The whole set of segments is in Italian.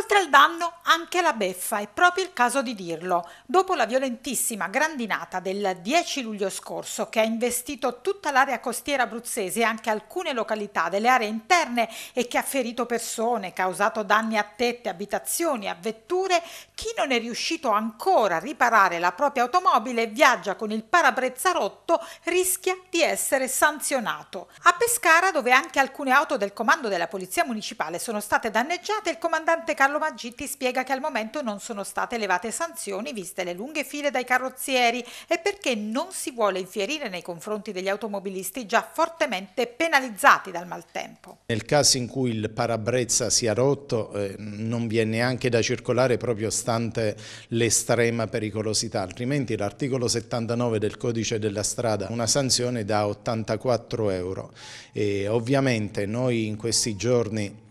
Oltre al danno, anche la beffa, è proprio il caso di dirlo. Dopo la violentissima grandinata del 10 luglio scorso, che ha investito tutta l'area costiera abruzzese e anche alcune località delle aree interne e che ha ferito persone, causato danni a tette, abitazioni, a vetture, chi non è riuscito ancora a riparare la propria automobile e viaggia con il parabrezza rotto rischia di essere sanzionato. A Pescara, dove anche alcune auto del comando della Polizia Municipale sono state danneggiate, il comandante Carlo Carlo Maggitti spiega che al momento non sono state elevate sanzioni viste le lunghe file dai carrozzieri e perché non si vuole infierire nei confronti degli automobilisti già fortemente penalizzati dal maltempo. Nel caso in cui il parabrezza sia rotto eh, non viene neanche da circolare proprio stante l'estrema pericolosità, altrimenti l'articolo 79 del codice della strada una sanzione da 84 euro. E ovviamente noi in questi giorni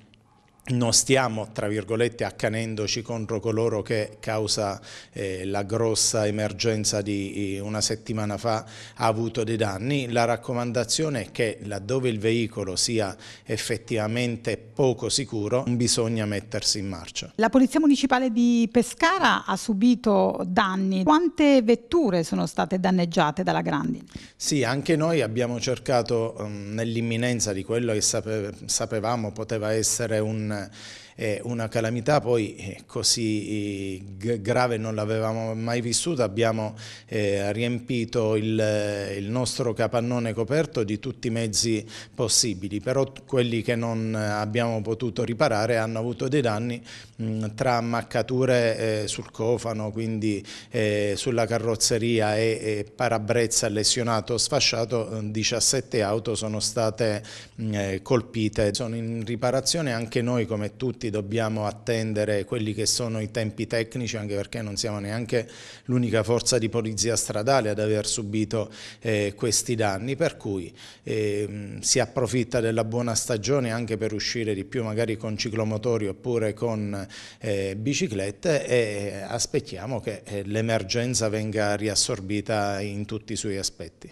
non stiamo, tra virgolette, accanendoci contro coloro che causa eh, la grossa emergenza di una settimana fa ha avuto dei danni. La raccomandazione è che laddove il veicolo sia effettivamente poco sicuro bisogna mettersi in marcia. La Polizia Municipale di Pescara ha subito danni. Quante vetture sono state danneggiate dalla Grandi? Sì, anche noi abbiamo cercato mm, nell'imminenza di quello che sapevamo poteva essere un una, eh, una calamità poi eh, così eh, grave non l'avevamo mai vissuta, abbiamo eh, riempito il, eh, il, nostro capannone coperto di tutti i mezzi possibili, però quelli che non abbiamo potuto riparare hanno avuto dei danni mh, mm, tra ammaccature eh, sul cofano, quindi sulla carrozzeria e, e parabrezza lesionato sfasciato, 17 auto sono state mh, mm, colpite. Sono in riparazione anche noi come tutti dobbiamo attendere quelli che sono i tempi tecnici, anche perché non siamo neanche l'unica forza di polizia stradale ad aver subito eh, questi danni, per cui eh, si approfitta della buona stagione anche per uscire di più magari con ciclomotori oppure con eh, biciclette e eh, aspettiamo che eh, l'emergenza venga riassorbita in tutti i suoi aspetti.